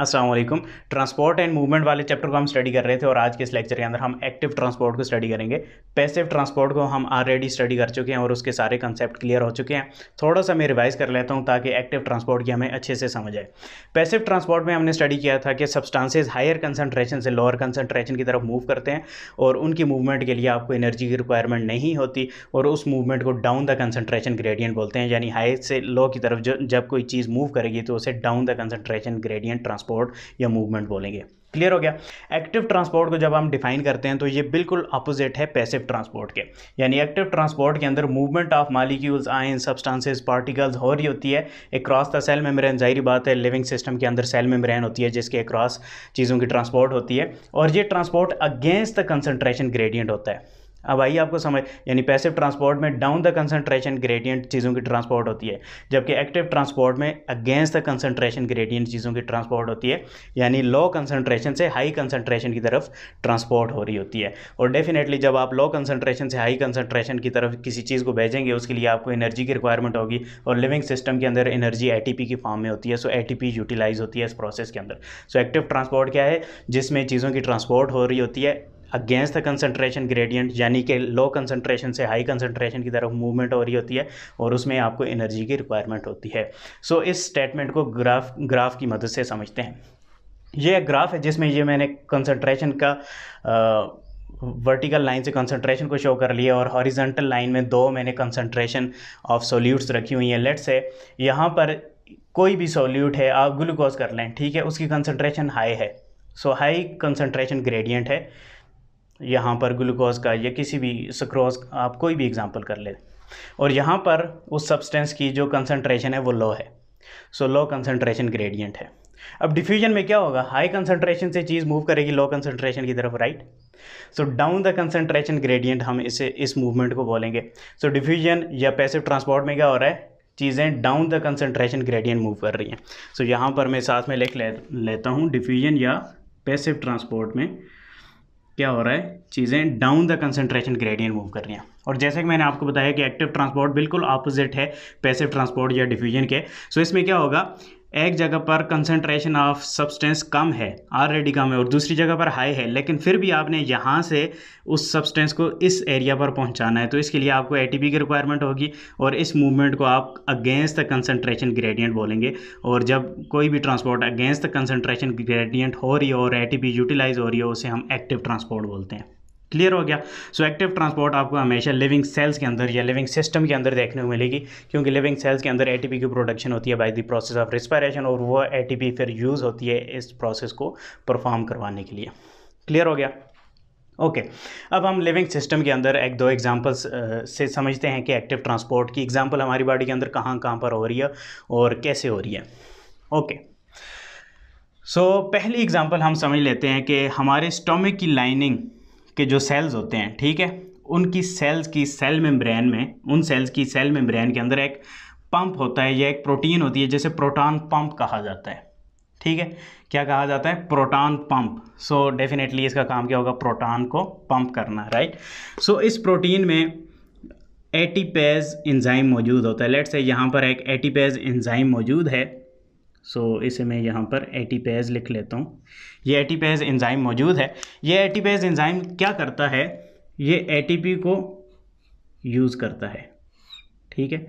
Aslam transport and movement वाले chapter को हम स्टडी कर रहे थे और आज के इस लेक्चर के अंदर हम एक्टिव ट्रांसपोर्ट को स्टडी करेंगे पैसिव ट्रांसपोर्ट को हम ऑलरेडी स्टडी कर चुके हैं और उसके सारे कंसेप्ट क्लियर हो चुके हैं थोड़ा सा मैं रिवाइज कर लेता हूँ ताकि एक्टिव ट्रांसपोर्ट की हमें अच्छे से समझ आए पैसिव ट्रांसपोर्ट में हमने स्टडी किया था कि सब्सटांसेज हायर कंसनट्रेशन से लोअर कंसनट्रेशन की तरफ मूव करते हैं और उनकी मूवमेंट के लिए आपको एनर्जी की रिक्वायरमेंट नहीं होती और उस मूवमेंट को डाउन द कंसनट्रेशन ग्रेडियंट बोलते हैं यानी हाई से लो की तरफ जब कोई चीज़ मूव करेगी तो उसे down the concentration gradient transport transport या मूवमेंट बोलेंगे क्लियर हो गया एक्टिव ट्रांसपोर्ट को जब हम डिफाइन करते हैं तो ये बिल्कुल अपोजिट है पैसिव ट्रांसपोर्ट के यानी एक्टिव ट्रांसपोर्ट के अंदर movement of molecules ion substances particles हो रही होती है एक्रॉस द सेल मेम्ब्रेन जाहिर बात है लिविंग सिस्टम के अंदर सेल मेम्ब्रेन होती है जिसके अक्रॉस चीज़ों की ट्रांसपोर्ट होती है और ये transport against the concentration gradient होता है अब आइए आपको समझ यानी पैसिव ट्रांसपोर्ट में डाउन द कंसनट्रेशन ग्रेडियंट चीज़ों की ट्रांसपोर्ट होती है जबकि एक्टिव ट्रांसपोर्ट में अगेंस्ट द कंसनट्रेशन ग्रेडियंट चीज़ों की ट्रांसपोर्ट होती है यानी लो कंसनट्रेशन से हाई कंसनट्रेशन की तरफ ट्रांसपोर्ट हो रही होती है और डेफिनेटली जब आप लो कंसनट्रेशन से हाई कंसनट्रेशन की तरफ किसी चीज़ को भेजेंगे उसके लिए आपको एनर्जी की रिक्वायरमेंट होगी और लिविंग सिस्टम के अंदर एनर्जी ए की फॉर्म में होती है सो ए यूटिलाइज होती है इस प्रोसेस के अंदर सो एक्टिव ट्रांसपोर्ट क्या है जिसमें चीज़ों की ट्रांसपोर्ट हो रही होती है अगेंस्ट द कंसनट्रेशन ग्रेडियंट यानी कि लो कंसनट्रेशन से हाई कंसनट्रेशन की तरफ मूवमेंट हो रही होती है और उसमें आपको एनर्जी की रिक्वायरमेंट होती है सो so, इस स्टेटमेंट को ग्राफ ग्राफ की मदद से समझते हैं ये एक ग्राफ है जिसमें ये मैंने कंसनट्रेशन का आ, वर्टिकल लाइन से कंसंट्रेशन को शो कर लिया और हॉरिजेंटल लाइन में दो मैंने कंसंट्रेशन ऑफ सोल्यूट्स रखी हुई हैं लेट्स से यहाँ पर कोई भी सोल्यूट है आप ग्लूकोज कर लें ठीक है उसकी कंसंट्रेशन हाई है सो हाई कंसंट्रेशन ग्रेडियंट है यहाँ पर ग्लूकोज का या किसी भी सक्रोज आप कोई भी एग्ज़ाम्पल कर ले और यहाँ पर उस सब्सटेंस की जो कंसनट्रेशन है वो लो है सो लो कंसनट्रेशन ग्रेडियंट है अब डिफ्यूजन में क्या होगा हाई कंसनट्रेशन से चीज़ मूव करेगी लो कंसनट्रेशन की तरफ right so down the concentration gradient हम इसे इस मूवमेंट को बोलेंगे सो so, डिफ्यूजन या पैसिव ट्रांसपोर्ट में क्या हो रहा है चीज़ें down the concentration gradient move कर रही हैं सो so, यहाँ पर मैं साथ में लिख ले, लेता हूँ डिफ्यूजन या पैसिव ट्रांसपोर्ट में क्या हो रहा है चीज़ें down the concentration gradient move कर रही हैं और जैसे कि मैंने आपको बताया कि एक्टिव ट्रांसपोर्ट बिल्कुल अपोजिट है पैसिव ट्रांसपोर्ट या डिफ्यूजन के सो इसमें क्या होगा एक जगह पर कंसनट्रेशन ऑफ सब्सटेंस कम है ऑलरेडी कम है और दूसरी जगह पर हाई है लेकिन फिर भी आपने यहाँ से उस सब्सटेंस को इस एरिया पर पहुँचाना है तो इसके लिए आपको ए की रिक्वायरमेंट होगी और इस मूवमेंट को आप अगेंस्ट द कंसनट्रेशन ग्रेडियंट बोलेंगे और जब कोई भी transport against the concentration gradient हो रही है और ए यूटिलाइज हो रही है उसे हम एक्टिव ट्रांसपोर्ट बोलते हैं क्लियर हो गया सो एक्टिव ट्रांसपोर्ट आपको हमेशा लिविंग सेल्स के अंदर या लिविंग सिस्टम के अंदर देखने को मिलेगी क्योंकि लिविंग सेल्स के अंदर एटीपी की प्रोडक्शन होती है by the process of respiration और वो एटीपी फिर यूज़ होती है इस प्रोसेस को परफॉर्म करवाने के लिए क्लियर हो गया ओके okay. अब हम लिविंग सिस्टम के अंदर एक दो एग्जांपल्स से समझते हैं कि एक्टिव ट्रांसपोर्ट की एग्जांपल हमारी बॉडी के अंदर कहाँ कहाँ पर हो रही है और कैसे हो रही है ओके okay. सो so, पहली एग्जांपल हम समझ लेते हैं कि हमारे स्टोमिक की लाइनिंग के जो सेल्स होते हैं ठीक है उनकी सेल्स की सेल मेम्ब्रेन में उन सेल्स की सेल मेम्ब्रेन के अंदर एक पंप होता है या एक प्रोटीन होती है जैसे प्रोटॉन पंप कहा जाता है ठीक है क्या कहा जाता है प्रोटॉन पंप सो डेफिनेटली इसका काम क्या होगा प्रोटॉन को पंप करना राइट सो so, इस प्रोटीन में एटीपेज इंजाइम मौजूद होता है लेट से यहाँ पर एक एटीपेज इंजाइम मौजूद है सो so, इसे मैं यहाँ पर एटीपेज लिख लेता हूँ ये एटीपेज एंजाइम मौजूद है ये एटीपेज एंजाइम क्या करता है ये एटीपी को यूज़ करता है ठीक है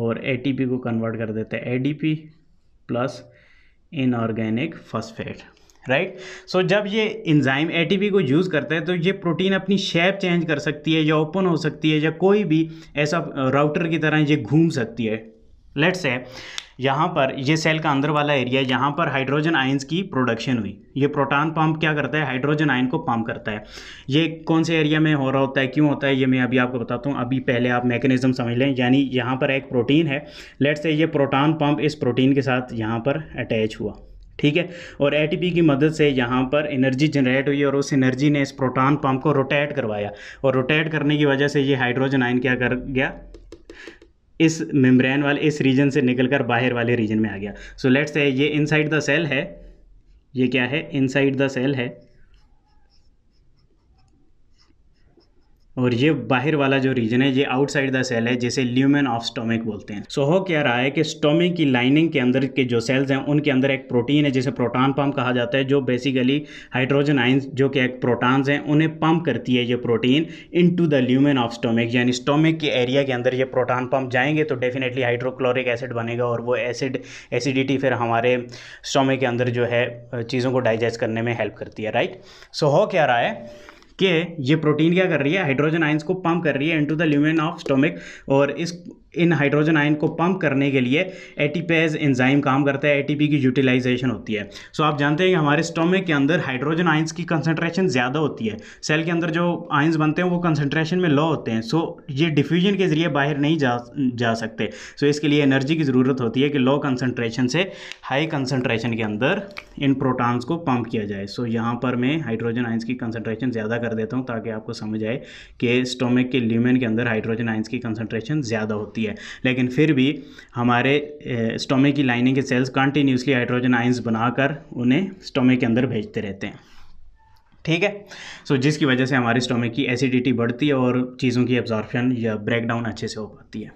और एटीपी को कन्वर्ट कर देता है ADP plus inorganic phosphate right so जब ये इंजाइम एटीपी को यूज़ करता है तो ये प्रोटीन अपनी शेप चेंज कर सकती है या ओपन हो सकती है या कोई भी ऐसा राउटर की तरह ये घूम सकती है लेट्स है यहाँ पर ये सेल का अंदर वाला एरिया है यहाँ पर हाइड्रोजन आयंस की प्रोडक्शन हुई ये प्रोटॉन पंप क्या करता है हाइड्रोजन आयन को पंप करता है ये कौन से एरिया में हो रहा होता है क्यों होता है ये मैं अभी आपको बताता हूँ अभी पहले आप मैकेनिज्म समझ लें यानी यहाँ पर एक प्रोटीन है लेट से ये प्रोटान पम्प इस प्रोटीन के साथ यहाँ पर अटैच हुआ ठीक है और ए की मदद से यहाँ पर एनर्जी जनरेट हुई और उस एनर्जी ने इस प्रोटॉन पंप को रोटेट करवाया और रोटेट करने की वजह से ये हाइड्रोजन आयन क्या कर गया इस मेम्ब्रेन वाले इस रीजन से निकलकर बाहर वाले रीजन में आ गया सो लेट्स से ये इनसाइड द सेल है ये क्या है इनसाइड द सेल है और ये बाहर वाला जो रीजन है ये आउटसाइड द सेल है जैसे ल्यूमेन ऑफ स्टोमिक बोलते हैं सो हो क्या रहा है कि स्टोमिक की लाइनिंग के अंदर के जो सेल्स हैं उनके अंदर एक प्रोटीन है जिसे प्रोटॉन पम्प कहा जाता है जो बेसिकली हाइड्रोजन आइंस जो कि एक प्रोटॉन्स हैं उन्हें पम्प करती है ये protein into the lumen of stomach यानी स्टोमिक के एरिया के अंदर ये प्रोटान पम्प जाएंगे तो डेफिनेटली हाइड्रोक्लोरिक एसिड बनेगा और वो एसिड एसिडिटी फिर हमारे स्टोमिक के अंदर जो है चीज़ों को डाइजेस्ट करने में हेल्प करती है राइट सो हो क्या रहा है कि ये प्रोटीन क्या कर रही है हाइड्रोजन आइंस को पंप कर रही है into the lumen of stomach और इस इन हाइड्रोजन आयन को पंप करने के लिए एटीपेज एंजाइम काम करता है एटीपी की यूटिलाइजेशन होती है सो so, आप जानते हैं कि हमारे स्टोमिक के अंदर हाइड्रोजन आइंस की कंसनट्रेशन ज़्यादा होती है सेल के अंदर जो आइंस बनते हैं वो कंसनट्रेशन में लो होते हैं सो so, ये डिफ्यूजन के ज़रिए बाहर नहीं जा जा सकते सो so, इसके लिए एनर्जी की ज़रूरत होती है कि लो कंसनट्रेशन से हाई कंसनट्रेशन के अंदर इन प्रोटॉन्स को पंप किया जाए सो so, यहाँ पर मैं हाइड्रोजन आइंस की कंसनट्रेशन ज़्यादा कर देता हूँ ताकि आपको समझ आए कि स्टोमिक के ल्यूमेन के अंदर हाइड्रोजन आइंस की कंसनट्रेशन ज़्यादा होती है होती है लेकिन फिर भी हमारे स्टोमे की लाइनिंग के सेल्स कंटिन्यूसली हाइड्रोजन आइंस बनाकर उन्हें स्टोमे के अंदर भेजते रहते हैं ठीक है सो so, जिसकी वजह से हमारे स्टोमे की एसिडिटी बढ़ती है और चीज़ों की एब्जॉर्प्शन या ब्रेकडाउन अच्छे से हो पाती है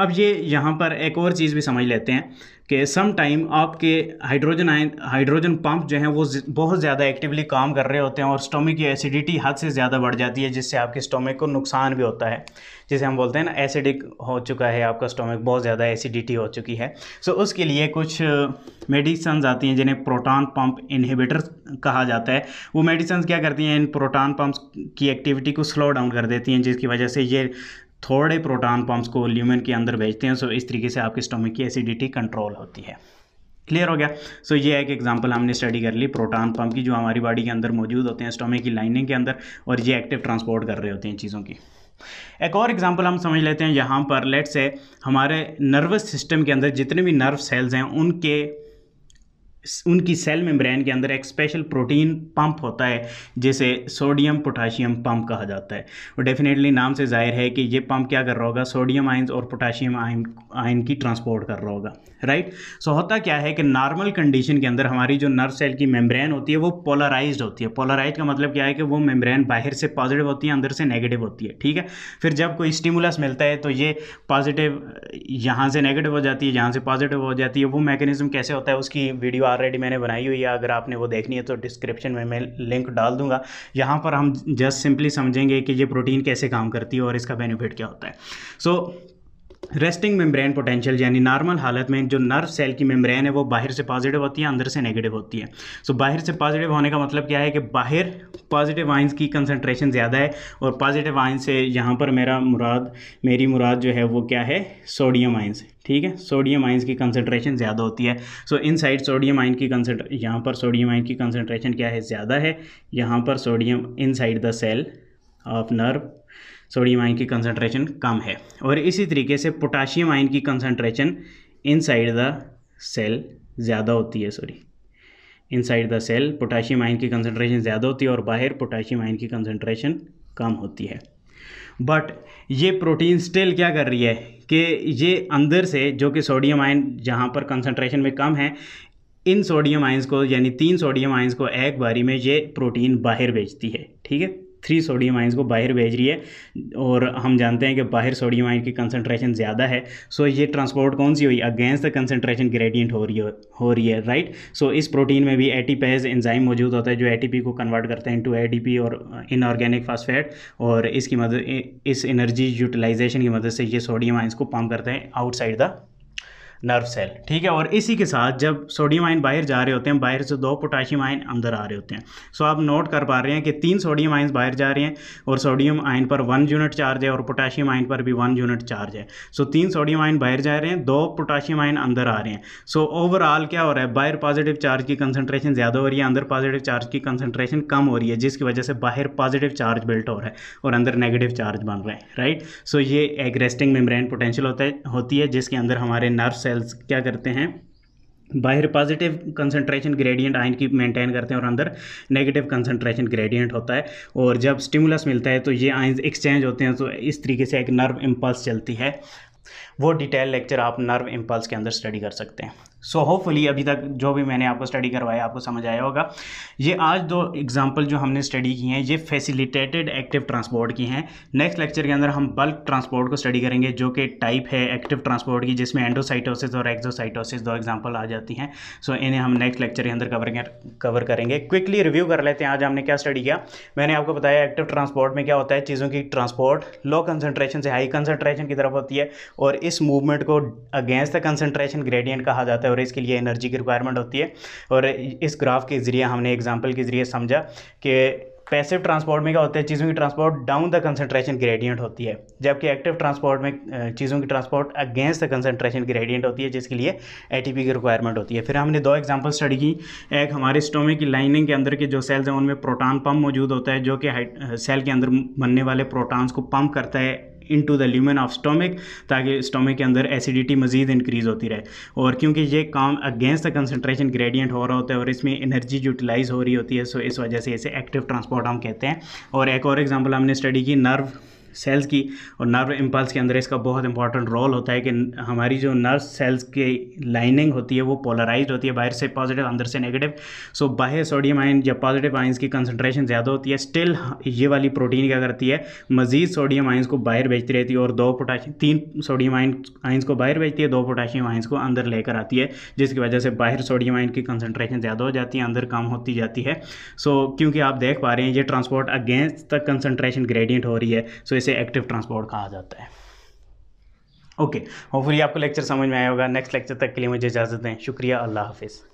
अब ये यहाँ पर एक और चीज़ भी समझ लेते हैं कि सम टाइम आपके हाइड्रोजन आयन हाइड्रोजन पंप जो हैं वो बहुत ज़्यादा एक्टिवली काम कर रहे होते हैं और स्टोमिक की एसिडिटी हद से ज़्यादा बढ़ जाती है जिससे आपके स्टोमिक को नुकसान भी होता है जिसे हम बोलते हैं ना एसिडिक हो चुका है आपका स्टोमिक बहुत ज़्यादा एसिडिटी हो चुकी है सो so, उसके लिए कुछ मेडिसन्स uh, आती हैं जिन्हें प्रोटान पम्प इनहिबिटर कहा जाता है वो मेडिसन्स क्या करती हैं इन प्रोटान पम्प की एक्टिविटी को स्लो डाउन कर देती हैं जिसकी वजह से ये थोड़े प्रोटॉन पम्प्स को ल्यूमेन के अंदर भेजते हैं सो इस तरीके से आपके स्टोमिक की एसिडिटी कंट्रोल होती है क्लियर हो गया सो so, ये एक एग्जांपल हमने स्टडी कर ली प्रोटॉन पम्प की जो हमारी बॉडी के अंदर मौजूद होते हैं स्टोमिक की लाइनिंग के अंदर और ये एक्टिव ट्रांसपोर्ट कर रहे होते हैं चीज़ों की एक और एग्जांपल हम समझ लेते हैं यहाँ पर लेट से हमारे नर्वस सिस्टम के अंदर जितने भी नर्व सेल्स हैं उनके उनकी सेल मेम्ब्रेन के अंदर एक स्पेशल प्रोटीन पंप होता है जिसे सोडियम पोटाशियम पंप कहा जाता है और डेफिनेटली नाम से जाहिर है कि ये पंप क्या कर रहा होगा सोडियम आइंस और पोटाशियम आयन आयन की ट्रांसपोर्ट कर रहा होगा राइट सो होता क्या है कि नॉर्मल कंडीशन के अंदर हमारी जो नर्व सेल की मेम्ब्रेन होती है वो पोलराइज होती है पोलराइज का मतलब क्या है कि वो मेम्ब्रेन बाहर से पॉजिटिव होती है अंदर से नेगेटिव होती है ठीक है फिर जब कोई स्टिमुलस मिलता है तो ये पॉजिटिव यहाँ से नेगेटिव हो जाती है यहाँ से पॉजिटिव हो जाती है वो मैकेनिज्म कैसे होता है उसकी वीडियो ऑलरेडी मैंने बनाई हुई है अगर आपने वो देखनी है तो डिस्क्रिप्शन में मैं लिंक डाल दूंगा यहाँ पर हम जस्ट सिंपली समझेंगे कि ये प्रोटीन कैसे काम करती है और इसका बेनिफिट क्या होता है so so, resting membrane potential यानी नॉर्मल हालत में जो नर्व सेल की मेम्ब्रेन है वो बाहर से पॉजिटिव होती है अंदर से नेगेटिव होती है सो so, बाहर से पॉजिटिव होने का मतलब क्या है कि बाहर पॉजिटिव आइंस की कंसंट्रेशन ज़्यादा है और पॉजिटिव आइंस से यहाँ पर मेरा मुराद मेरी मुराद जो है वो क्या है सोडियम आइंस ठीक है सोडियम आइंस की कंसनट्रेशन ज़्यादा होती है सो इन साइड सोडियम आइन की कंसनट्रे यहाँ पर सोडियम आइन की कंसनट्रेशन क्या है ज़्यादा है यहाँ पर sodium inside the cell of nerve sodium ion की कंसनट्रेशन कम है और इसी तरीके से पोटाशियम आयन की कंसनट्रेशन इनसाइड द सेल ज़्यादा होती है sorry inside the cell potassium ion की कंसनट्रेशन ज़्यादा होती है और बाहर पोटाशियम आयन की कंसनट्रेशन कम होती है बट ये प्रोटीन स्टिल क्या कर रही है कि ये अंदर से जो कि सोडियम आयन जहाँ पर कंसनट्रेशन में कम है इन सोडियम आइंस को यानी तीन सोडियम आइंस को एक बारी में ये प्रोटीन बाहर भेजती है ठीक है थ्री सोडियम आइंस को बाहर भेज रही है और हम जानते हैं कि बाहर सोडियम आइन की कंसनट्रेशन ज़्यादा है सो ये ट्रांसपोर्ट कौन सी हुई अगेंस्ट द कंसनट्रेशन ग्रेडियंट हो रही हो रही है राइट सो इस प्रोटीन में भी एटीपेज एंजाइम मौजूद होता है जो ए को कन्वर्ट करते हैं टू एडीपी और इनऑर्गेनिक फास्फेट और इसकी मदद इस एनर्जी यूटिलाइजेशन की मदद से ये सोडियम आइंस को पम्प करते हैं आउटसाइड द नर्व सेल ठीक है और इसी के साथ जब सोडियम आयन बाहर जा रहे होते हैं बाहर से दो पोटाशियम आयन अंदर आ रहे होते हैं सो आप नोट कर पा रहे हैं कि तीन सोडियम आयन बाहर जा रहे हैं और सोडियम आयन पर वन यूनिट चार्ज है और पोटाशियम आयन पर भी वन यूनिट चार्ज है सो तीन सोडियम आयन बाहर जा रहे हैं दो पोटाशियम आयन अंदर आ रहे हैं सो ओवरऑल क्या हो रहा है बाहर पॉजिटिव चार्ज की कंसनट्रेशन ज़्यादा हो रही है अंदर पॉजिटिव चार्ज की कंसनट्रेशन कम हो रही है जिसकी वजह से बाहर पॉजिटिव चार्ज बिल्ट हो रहा है और अंदर नेगेटिव चार्ज बन रहा है राइट सो ये एक रेस्टिंग पोटेंशियल होता है होती है जिसके अंदर हमारे नर्व सेल सेल्स क्या करते हैं बाहर पॉजिटिव कंसंट्रेशन ग्रेडियंट आयन की मेंटेन करते हैं और अंदर नेगेटिव कंसंट्रेशन ग्रेडियंट होता है और जब स्टिमुलस मिलता है तो ये आयन एक्सचेंज होते हैं तो इस तरीके से एक नर्व इम्पल्स चलती है वो डिटेल लेक्चर आप नर्व इम्पल्स के अंदर स्टडी कर सकते हैं सो so, होपफुली अभी तक जो भी मैंने आपको स्टडी करवाया आपको समझ आया होगा ये आज दो एग्जांपल जो हमने स्टडी की हैं ये फैसिलिटेटेड एक्टिव ट्रांसपोर्ट की हैं नेक्स्ट लेक्चर के अंदर हम बल्क ट्रांसपोर्ट को स्टडी करेंगे जो कि टाइप है एक्टिव ट्रांसपोर्ट की जिसमें एंडोसाइटोसिस और एक्जोसाइटोसिस दो एग्जाम्पल आ जाती हैं सो so, इन्हें हम नेक्स्ट लेक्चर के अंदर कवर कवर करेंगे क्विकली रिव्यू कर लेते हैं आज हमने क्या स्टडी किया मैंने आपको बताया एक्टिव ट्रांसपोर्ट में क्या होता है चीज़ों की ट्रांसपोर्ट लो कंसनट्रेशन से हाई कंसनट्रेशन की तरफ होती है और इस मूवमेंट को अगेंस्ट द कंसनट्रेशन ग्रेडियंट कहा जाता है और इसके लिए एनर्जी की रिक्वायरमेंट होती है और इस ग्राफ के ज़रिए हमने एग्जाम्पल के ज़रिए समझा कि पैसिव ट्रांसपोर्ट में क्या होता है चीज़ों की transport down the concentration gradient होती है जबकि एक्टिव ट्रांसपोर्ट में चीज़ों की transport against the concentration gradient होती है जिसके लिए ए की रिक्वायरमेंट होती है फिर हमने दो एग्जाम्पल स्टडी की एक हमारे स्टोमे की लाइनिंग के अंदर के जो सेल्स हैं उनमें प्रोटान पम्प मौजूद होता है जो कि सेल के अंदर बनने वाले प्रोटॉन्स को पम्प करता है into the lumen of stomach ताकि स्टोमिक के अंदर एसिडिटी मज़ीद इंक्रीज़ होती रहे और क्योंकि ये काम अगेंस्ट द कंसनट्रेशन ग्रेडियंट हो रहा होता है और इसमें एनर्जी यूटिलाइज हो रही होती है सो इस वजह से इसे एक्टिव ट्रांसपोर्ट हम कहते हैं और एक और एग्जाम्पल हमने स्टडी की नर्व सेल्स की और नर्व इम्पल्स के अंदर इसका बहुत इंपॉर्टेंट रोल होता है कि हमारी जो नर्व सेल्स की लाइनिंग होती है वो पोलराइज होती है बाहर से पॉजिटिव अंदर से नेगेटिव सो बाहर सोडियम आयन या पॉजिटिव आयंस की कंसनट्रेशन ज़्यादा होती है स्टिल ये वाली प्रोटीन क्या करती है मजीद सोडियम आयंस को बाहर भेजती रहती है और दो पोटाशियम तीन सोडियम आयन आयंस को बाहर भेजती है दो पोटाशियम आयंस को अंदर लेकर आती है जिसकी वजह से बाहर सोडियम आयन की कंसनट्रेशन ज़्यादा हो जाती है अंदर कम होती जाती है सो so, क्योंकि आप देख पा रहे हैं ये ट्रांसपोर्ट अगेंस्ट तक कंसनट्रेशन ग्रेडियंट हो रही है सो so, इसे एक्टिव ट्रांसपोर्ट कहा जाता है ओके होपफुली आपको लेक्चर समझ में आया होगा नेक्स्ट लेक्चर तक के लिए मुझे इजाज़त दें शुक्रिया अल्लाह हाफिज़